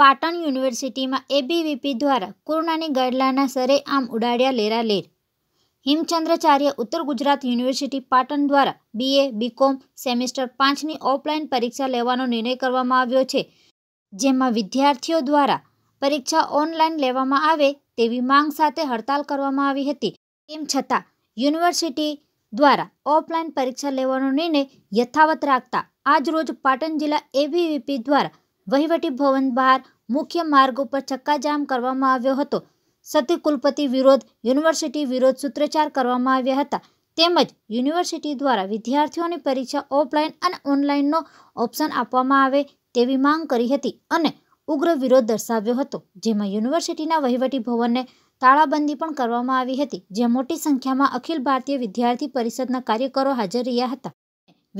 પાટણ યુનિવર્સિટીમાં એબીવીપી દ્વારા કોરોનાની ગાઈડલાઇનના સરેઆમ ઉડાડ્યા લેરાલેર હિમચંદ્રાચાર્ય ઉત્તર ગુજરાત યુનિવર્સિટી પાટણ દ્વારા બીએ બીકોમ સેમેસ્ટર પાંચની ઓફલાઈન પરીક્ષા લેવાનો નિર્ણય કરવામાં આવ્યો છે જેમાં વિદ્યાર્થીઓ દ્વારા પરીક્ષા ઓનલાઈન લેવામાં આવે તેવી માંગ સાથે હડતાલ કરવામાં આવી હતી તેમ છતાં યુનિવર્સિટી દ્વારા ઓફલાઈન પરીક્ષા લેવાનો નિર્ણય યથાવત રાખતા આજરોજ પાટણ જિલ્લા એબીવીપી દ્વારા વહીવટી ભવન બહાર મુખ્ય માર્ગ ઉપર ચક્કાજામ કરવામાં આવ્યો હતો સતી કુલપતિ વિરોધ યુનિવર્સિટી વિરોધ સૂત્રોચ્ચાર કરવામાં આવ્યા હતા તેમજ યુનિવર્સિટી દ્વારા વિદ્યાર્થીઓની પરીક્ષા ઓફલાઈન અને ઓનલાઈનનો ઓપ્શન આપવામાં આવે તેવી માંગ કરી હતી અને ઉગ્ર વિરોધ દર્શાવ્યો હતો જેમાં યુનિવર્સિટીના વહીવટી ભવનને તાળાબંધી પણ કરવામાં આવી હતી જ્યાં મોટી સંખ્યામાં અખિલ ભારતીય વિદ્યાર્થી પરિષદના કાર્યકરો હાજર રહ્યા હતા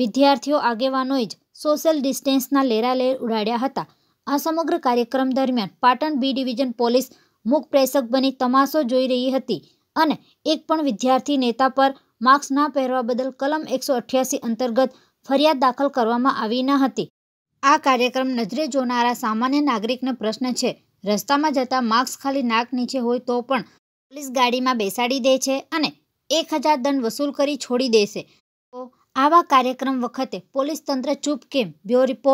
વિદ્યાર્થીઓ આગેવાનોએ જ સોશિયલ ડિસ્ટન્સના લેરાલેર ઉડાડ્યા હતા આ સમગ્ર કાર્યક્રમ દરમિયાન પાટણ બી ડિવિઝન પોલીસ મુખપ્રેક્ષક બની તમાશો જોઈ રહી હતી અને એક પણ વિદ્યાર્થી નેતા પર માસ્ક ના પહેરવા બદલ કલમ એકસો અઠ્યાસી અંતર્ગત ફરિયાદ દાખલ કરવામાં આવી ન હતી આ કાર્યક્રમ નજરે જોનારા સામાન્ય નાગરિકનો પ્રશ્ન છે રસ્તામાં જતા માર્ક્સ ખાલી નાક નીચે હોય તો પણ પોલીસ ગાડીમાં બેસાડી દે છે અને એક હજાર દંડ વસૂલ કરી છોડી દેશે તો આવા કાર્યક્રમ વખતે પોલીસ તંત્ર ચૂપ કેમ બ્યો રિપોર્ટ